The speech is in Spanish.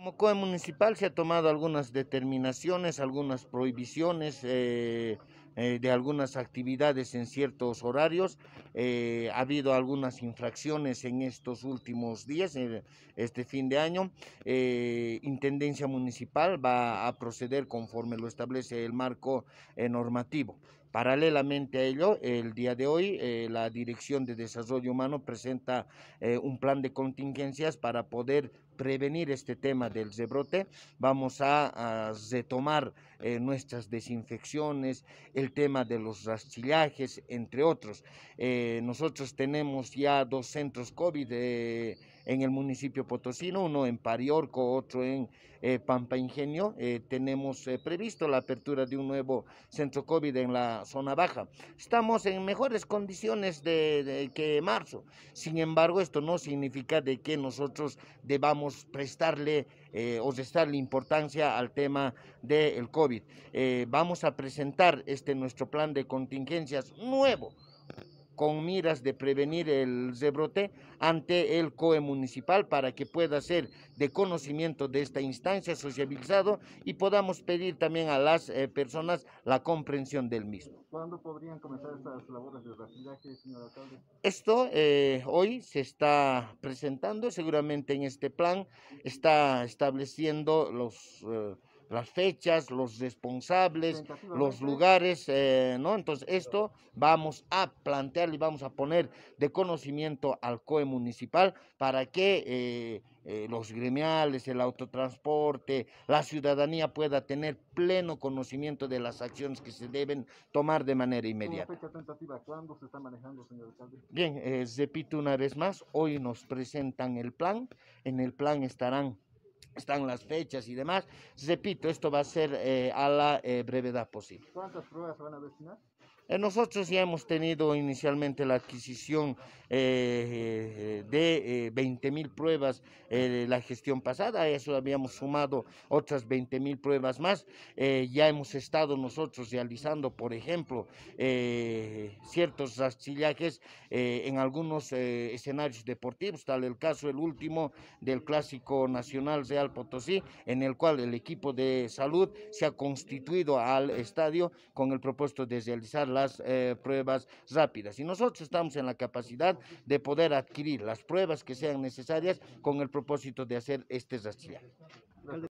Como COE municipal se ha tomado algunas determinaciones, algunas prohibiciones eh, eh, de algunas actividades en ciertos horarios. Eh, ha habido algunas infracciones en estos últimos días, este fin de año. Intendencia municipal va a proceder conforme lo establece el marco normativo. Paralelamente a ello, el día de hoy la Dirección de Desarrollo Humano presenta un plan de contingencias para poder prevenir este tema del rebrote, vamos a, retomar eh, nuestras desinfecciones, el tema de los rastrillajes, entre otros. Eh, nosotros tenemos ya dos centros COVID eh, en el municipio potosino, uno en Pariorco, otro en Pampa Ingenio. tenemos previsto la apertura de un nuevo centro COVID en la zona baja. Estamos en mejores condiciones de, que marzo. Sin embargo, esto no significa de que nosotros debamos prestarle eh, o importancia al tema del COVID. Eh, vamos a presentar este nuestro plan de contingencias nuevo con miras de prevenir el rebrote ante el COE municipal para que pueda ser de conocimiento de esta instancia socializado y podamos pedir también a las eh, personas la comprensión del mismo. ¿Cuándo podrían comenzar estas labores de rastrillaje, señor alcalde? Esto eh, hoy se está presentando, seguramente en este plan está estableciendo los... Eh, las fechas, los responsables, los lugares, eh, ¿no? Entonces esto vamos a plantear y vamos a poner de conocimiento al COE municipal para que eh, eh, los gremiales, el autotransporte, la ciudadanía pueda tener pleno conocimiento de las acciones que se deben tomar de manera inmediata. ¿cuándo se está manejando, señor alcalde? Bien, repito una vez más, hoy nos presentan el plan, en el plan estarán están las fechas y demás. Repito, esto va a ser eh, a la eh, brevedad posible. ¿Cuántas pruebas van a destinar? Eh, nosotros ya hemos tenido inicialmente la adquisición eh, de 20 eh, mil pruebas la gestión pasada, eso habíamos sumado otras 20 mil pruebas más. ya hemos estado nosotros realizando, por ejemplo, ciertos rastillajes en algunos escenarios deportivos, tal el caso el último del Clásico Nacional Real Potosí, en el cual el equipo de salud se ha constituido al estadio con el propósito de realizar la eh, pruebas rápidas. Y nosotros estamos en la capacidad de poder adquirir las pruebas que sean necesarias con el propósito de hacer este rastreo.